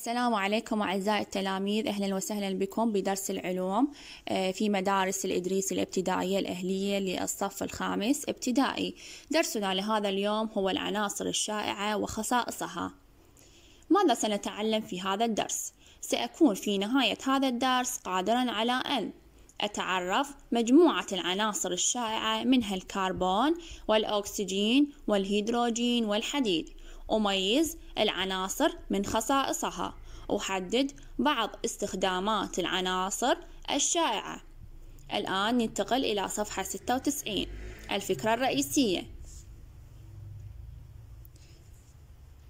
السلام عليكم أعزائي التلاميذ أهلا وسهلا بكم بدرس العلوم آه، في مدارس الإدريس الابتدائية الأهلية للصف الخامس ابتدائي درسنا لهذا اليوم هو العناصر الشائعة وخصائصها ماذا سنتعلم في هذا الدرس؟ سأكون في نهاية هذا الدرس قادرا على أن أتعرف مجموعة العناصر الشائعة منها الكربون والأكسجين والهيدروجين والحديد وميز العناصر من خصائصها وحدد بعض استخدامات العناصر الشائعة الآن ننتقل إلى صفحة 96 الفكرة الرئيسية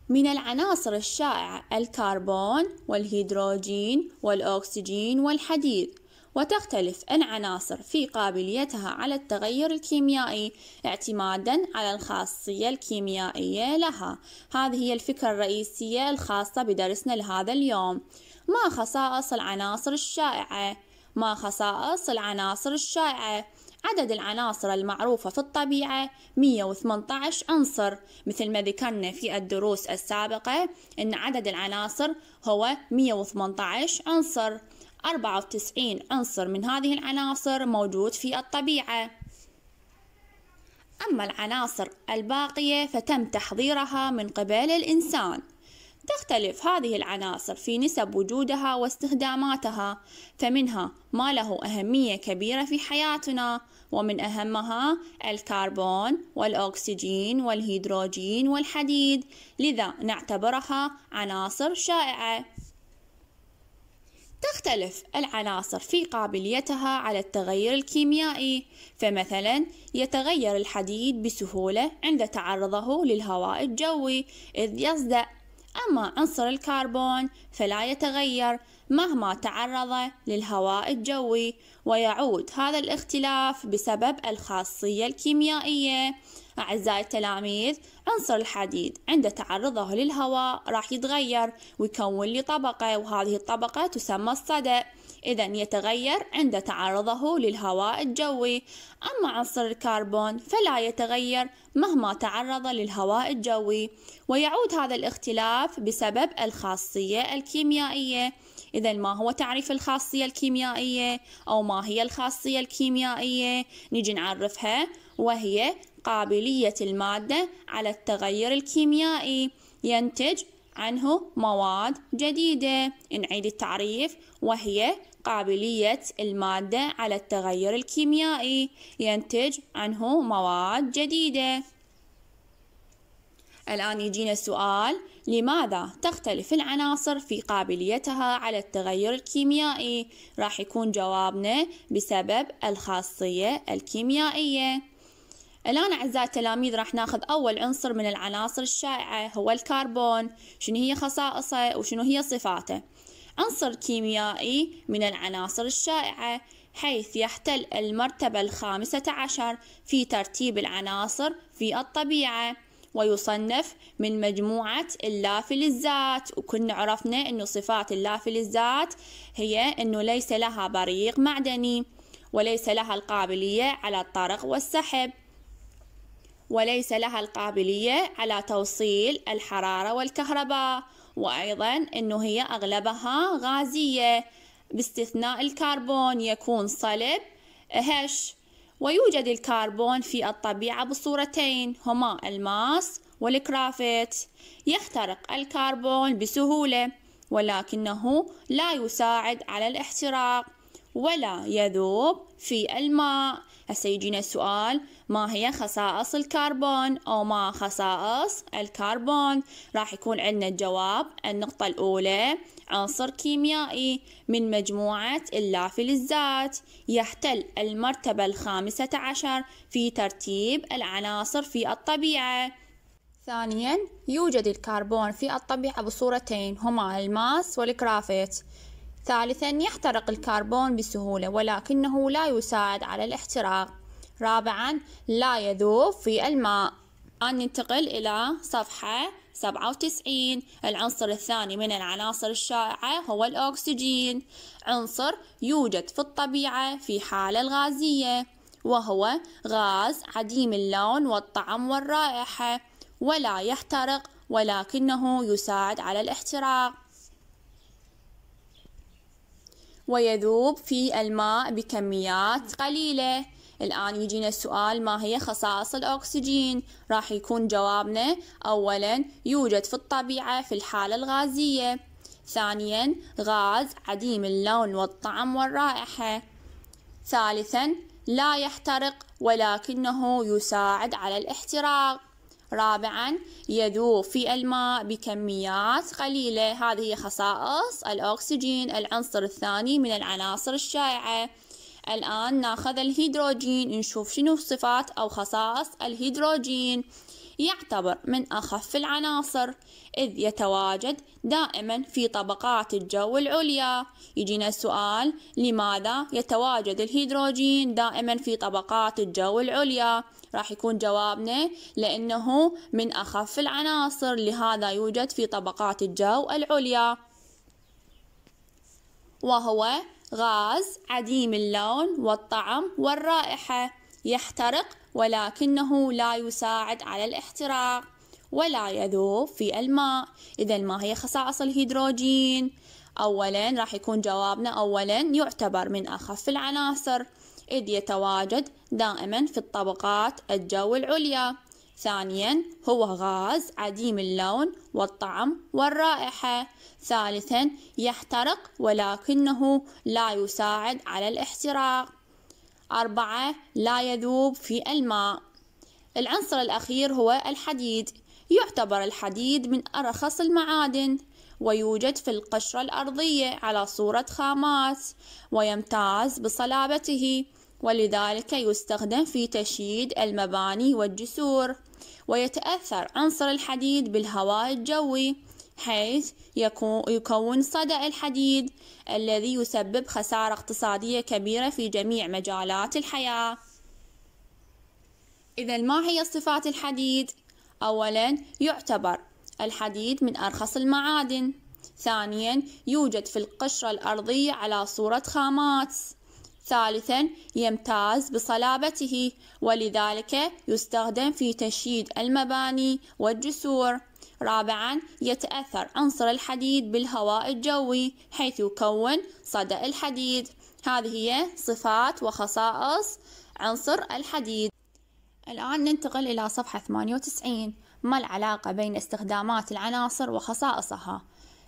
من العناصر الشائعة الكربون والهيدروجين والأكسجين والحديد وتختلف العناصر في قابليتها على التغير الكيميائي اعتمادا على الخاصية الكيميائية لها هذه هي الفكرة الرئيسية الخاصة بدرسنا لهذا اليوم ما خصائص العناصر الشائعة؟ ما خصائص العناصر الشائعة؟ عدد العناصر المعروفة في الطبيعة 118 عنصر مثل ما ذكرنا في الدروس السابقة أن عدد العناصر هو 118 عنصر 94 عنصر من هذه العناصر موجود في الطبيعة أما العناصر الباقية فتم تحضيرها من قبل الإنسان تختلف هذه العناصر في نسب وجودها واستخداماتها فمنها ما له أهمية كبيرة في حياتنا ومن أهمها الكربون والأكسجين والهيدروجين والحديد لذا نعتبرها عناصر شائعة تختلف العناصر في قابليتها على التغير الكيميائي فمثلا يتغير الحديد بسهولة عند تعرضه للهواء الجوي إذ يصدأ أما عنصر الكربون فلا يتغير مهما تعرض للهواء الجوي ويعود هذا الاختلاف بسبب الخاصية الكيميائية أعزائي التلاميذ عنصر الحديد عند تعرضه للهواء راح يتغير ويكون لي طبقة وهذه الطبقة تسمى الصدأ إذا يتغير عند تعرضه للهواء الجوي أما عنصر الكربون فلا يتغير مهما تعرض للهواء الجوي ويعود هذا الاختلاف بسبب الخاصية الكيميائية إذا ما هو تعريف الخاصية الكيميائية أو ما هي الخاصية الكيميائية نجي نعرفها وهي قابلية المادة على التغير الكيميائي ينتج عنه مواد جديدة نعيد التعريف وهي قابلية المادة على التغير الكيميائي ينتج عنه مواد جديدة الآن يجينا السؤال لماذا تختلف العناصر في قابليتها على التغير الكيميائي؟ راح يكون جوابنا بسبب الخاصية الكيميائية الآن أعزائي التلاميذ راح ناخذ أول عنصر من العناصر الشائعة هو الكربون شنو هي خصائصه وشنو هي صفاته عنصر كيميائي من العناصر الشائعة حيث يحتل المرتبة الخامسة عشر في ترتيب العناصر في الطبيعة ويصنف من مجموعة اللافلزات وكنا عرفنا أنه صفات اللافلزات هي أنه ليس لها بريق معدني وليس لها القابلية على الطرق والسحب وليس لها القابلية على توصيل الحرارة والكهرباء وأيضا أنه هي أغلبها غازية باستثناء الكربون يكون صلب هش ويوجد الكربون في الطبيعة بصورتين هما الماس والكرافت يخترق الكربون بسهولة ولكنه لا يساعد على الاحتراق ولا يذوب في الماء هسه يجينا السؤال ما هي خصائص الكربون أو ما خصائص الكربون راح يكون عندنا الجواب النقطة الأولى عنصر كيميائي من مجموعة اللافلزات يحتل المرتبة الخامسة عشر في ترتيب العناصر في الطبيعة ثانيا يوجد الكربون في الطبيعة بصورتين هما الماس والكرافيت ثالثا يحترق الكربون بسهولة ولكنه لا يساعد على الاحتراق رابعا لا يذوب في الماء الآن ننتقل إلى صفحة 97 العنصر الثاني من العناصر الشائعة هو الأكسجين عنصر يوجد في الطبيعة في حالة الغازية وهو غاز عديم اللون والطعم والرائحة ولا يحترق ولكنه يساعد على الاحتراق ويذوب في الماء بكميات قليلة الآن يجينا السؤال ما هي خصائص الأكسجين؟ راح يكون جوابنا أولا يوجد في الطبيعة في الحالة الغازية ثانيا غاز عديم اللون والطعم والرائحة ثالثا لا يحترق ولكنه يساعد على الاحتراق رابعا يذوب في الماء بكميات قليلة هذه هي خصائص الأكسجين العنصر الثاني من العناصر الشائعة الآن ناخذ الهيدروجين نشوف شنو صفات أو خصائص الهيدروجين يعتبر من أخف العناصر إذ يتواجد دائما في طبقات الجو العليا يجينا السؤال لماذا يتواجد الهيدروجين دائما في طبقات الجو العليا راح يكون جوابنا لأنه من أخف العناصر لهذا يوجد في طبقات الجو العليا وهو غاز عديم اللون والطعم والرائحة يحترق ولكنه لا يساعد على الاحتراق ولا يذوب في الماء إذا ما هي خصائص الهيدروجين؟ أولا راح يكون جوابنا أولا يعتبر من أخف العناصر إذ يتواجد دائما في الطبقات الجو العليا ثانيا هو غاز عديم اللون والطعم والرائحة ثالثا يحترق ولكنه لا يساعد على الاحتراق أربعة لا يذوب في الماء العنصر الأخير هو الحديد يعتبر الحديد من أرخص المعادن ويوجد في القشرة الأرضية على صورة خامات ويمتاز بصلابته ولذلك يستخدم في تشييد المباني والجسور ويتأثر عنصر الحديد بالهواء الجوي حيث يكون صدأ الحديد الذي يسبب خسارة اقتصادية كبيرة في جميع مجالات الحياة إذا ما هي صفات الحديد؟ أولا يعتبر الحديد من أرخص المعادن ثانيا يوجد في القشرة الأرضية على صورة خامات ثالثا يمتاز بصلابته ولذلك يستخدم في تشييد المباني والجسور رابعا يتأثر عنصر الحديد بالهواء الجوي حيث يكون صدأ الحديد هذه هي صفات وخصائص عنصر الحديد الآن ننتقل إلى صفحة 98 ما العلاقة بين استخدامات العناصر وخصائصها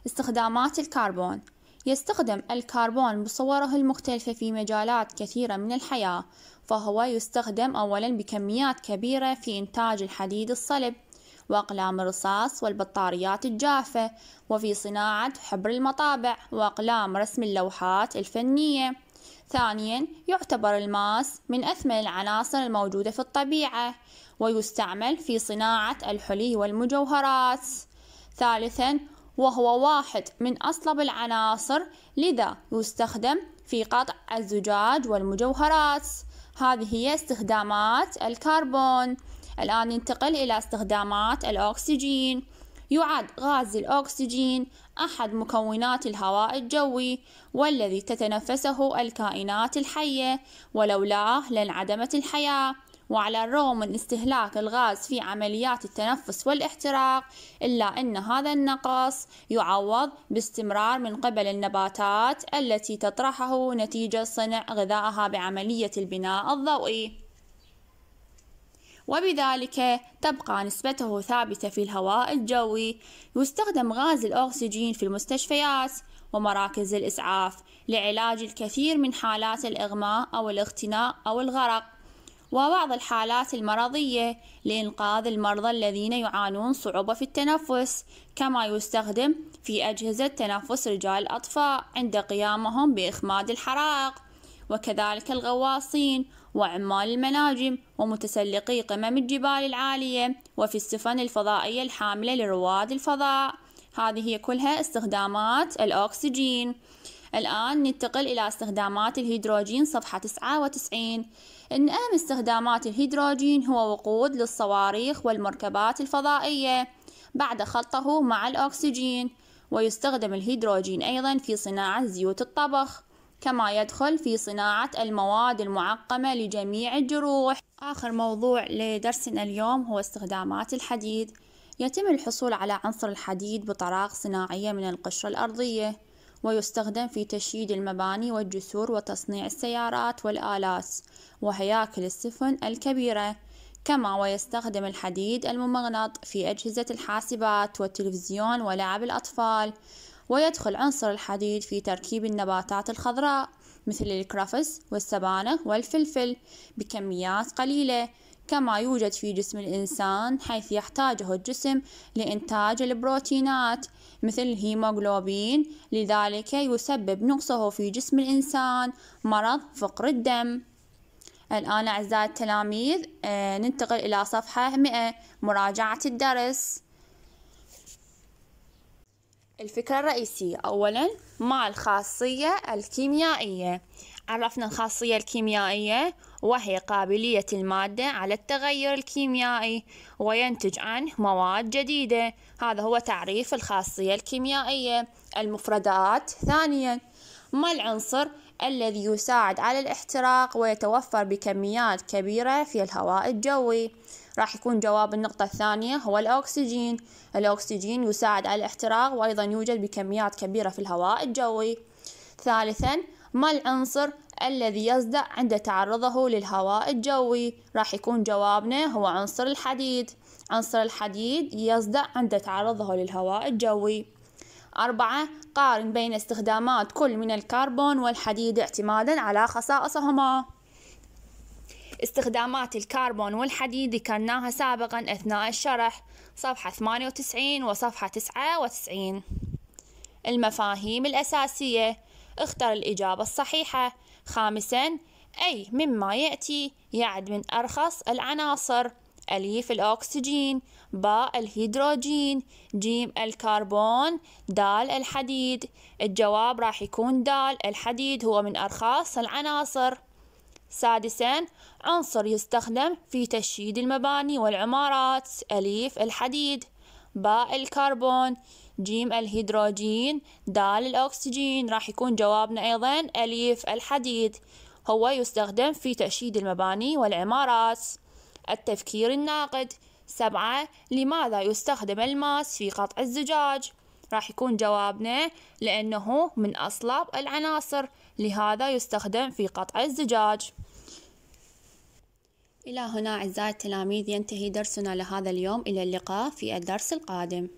استخدامات الكربون يستخدم الكربون بصوره المختلفة في مجالات كثيرة من الحياة فهو يستخدم أولا بكميات كبيرة في إنتاج الحديد الصلب وأقلام الرصاص والبطاريات الجافة وفي صناعة حبر المطابع وأقلام رسم اللوحات الفنية ثانيا يعتبر الماس من أثمن العناصر الموجودة في الطبيعة ويستعمل في صناعة الحلي والمجوهرات ثالثا وهو واحد من أصلب العناصر لذا يستخدم في قطع الزجاج والمجوهرات هذه هي استخدامات الكربون الآن ننتقل إلى استخدامات الأكسجين يعد غاز الأكسجين أحد مكونات الهواء الجوي والذي تتنفسه الكائنات الحية ولولاه لانعدمت الحياة وعلى الرغم من استهلاك الغاز في عمليات التنفس والاحتراق إلا أن هذا النقص يعوض باستمرار من قبل النباتات التي تطرحه نتيجة صنع غذائها بعملية البناء الضوئي وبذلك تبقى نسبته ثابتة في الهواء الجوي يستخدم غاز الأكسجين في المستشفيات ومراكز الإسعاف لعلاج الكثير من حالات الإغماء أو الاختناق أو الغرق وبعض الحالات المرضية لإنقاذ المرضى الذين يعانون صعوبة في التنفس كما يستخدم في أجهزة تنفس رجال الأطفاء عند قيامهم بإخماد الحرائق وكذلك الغواصين وعمال المناجم ومتسلقي قمم الجبال العالية وفي السفن الفضائية الحاملة لرواد الفضاء هذه هي كلها استخدامات الأكسجين الآن ننتقل إلى استخدامات الهيدروجين صفحة 99 إن أهم استخدامات الهيدروجين هو وقود للصواريخ والمركبات الفضائية بعد خلطه مع الأكسجين ويستخدم الهيدروجين أيضا في صناعة زيوت الطبخ كما يدخل في صناعة المواد المعقمة لجميع الجروح آخر موضوع لدرسنا اليوم هو استخدامات الحديد يتم الحصول على عنصر الحديد بطراق صناعية من القشرة الأرضية ويستخدم في تشييد المباني والجسور وتصنيع السيارات والآلات وهياكل السفن الكبيرة كما ويستخدم الحديد الممغنط في أجهزة الحاسبات والتلفزيون ولعب الأطفال ويدخل عنصر الحديد في تركيب النباتات الخضراء مثل الكرفس والسبانخ والفلفل بكميات قليلة كما يوجد في جسم الإنسان حيث يحتاجه الجسم لإنتاج البروتينات مثل الهيموغلوبين لذلك يسبب نقصه في جسم الإنسان مرض فقر الدم الآن أعزائي التلاميذ آه، ننتقل إلى صفحة 100 مراجعة الدرس الفكرة الرئيسية أولا مع الخاصية الكيميائية عرفنا الخاصية الكيميائية وهي قابلية المادة على التغير الكيميائي وينتج عنه مواد جديدة هذا هو تعريف الخاصية الكيميائية المفردات ثانيا ما العنصر الذي يساعد على الاحتراق ويتوفر بكميات كبيرة في الهواء الجوي راح يكون جواب النقطة الثانية هو الأكسجين الأكسجين يساعد على الاحتراق وأيضا يوجد بكميات كبيرة في الهواء الجوي ثالثا ما العنصر الذي يصدأ عند تعرضه للهواء الجوي راح يكون جوابنا هو عنصر الحديد عنصر الحديد يصدأ عند تعرضه للهواء الجوي أربعة قارن بين استخدامات كل من الكربون والحديد اعتمادا على خصائصهما استخدامات الكربون والحديد ذكرناها سابقا أثناء الشرح صفحة 98 وصفحة 99 المفاهيم الأساسية اختر الإجابة الصحيحة خامسا أي مما يأتي يعد من أرخص العناصر أليف الأكسجين باء الهيدروجين جيم الكربون دال الحديد الجواب راح يكون دال الحديد هو من أرخص العناصر سادسا عنصر يستخدم في تشييد المباني والعمارات أليف الحديد باء الكربون جيم الهيدروجين دال الأكسجين راح يكون جوابنا أيضا أليف الحديد هو يستخدم في تشييد المباني والعمارات التفكير الناقد سبعة لماذا يستخدم الماس في قطع الزجاج؟ راح يكون جوابنا لأنه من أصلاب العناصر لهذا يستخدم في قطع الزجاج إلى هنا أعزائي التلاميذ ينتهي درسنا لهذا اليوم إلى اللقاء في الدرس القادم